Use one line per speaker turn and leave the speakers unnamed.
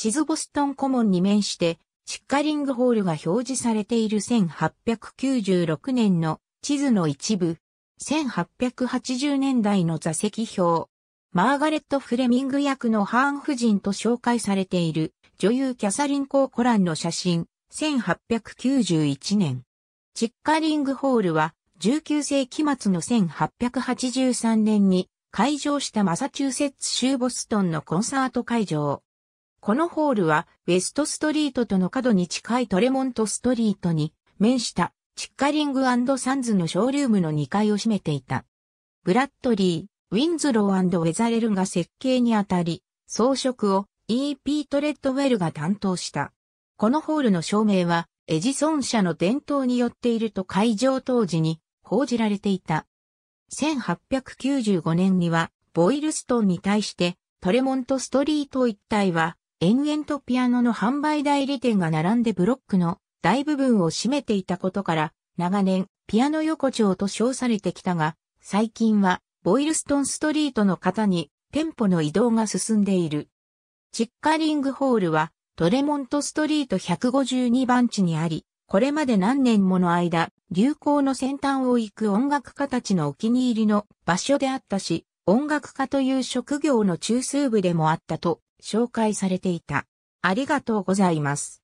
地図
ボストンコモンに面して、チッカリングホールが表示されている1896年の地図の一部、1880年代の座席表、マーガレット・フレミング役のハーン夫人と紹介されている女優キャサリン・コー・コランの写真、1891年。チッカリングホールは19世紀末の1883年に開場したマサチューセッツ州ボストンのコンサート会場。このホールは、ウェストストリートとの角に近いトレモントストリートに面したチッカリングサンズのショールームの2階を占めていた。ブラッドリー、ウィンズローウェザレルが設計にあたり、装飾を E.P. トレッドウェルが担当した。このホールの照明は、エジソン社の伝統によっていると会場当時に報じられていた。1895年には、ボイルストンに対して、トレモントストリート一帯は、延々とピアノの販売代理店が並んでブロックの大部分を占めていたことから、長年、ピアノ横丁と称されてきたが、最近は、ボイルストンストリートの方に、店舗の移動が進んでいる。チッカリングホールは、トレモントストリート152番地にあり、これまで何年もの間、流行の先端を行く音楽家たちのお気に入りの場所であったし、音楽家という職業の中枢部でもあったと紹介されていた。
ありがとうございます。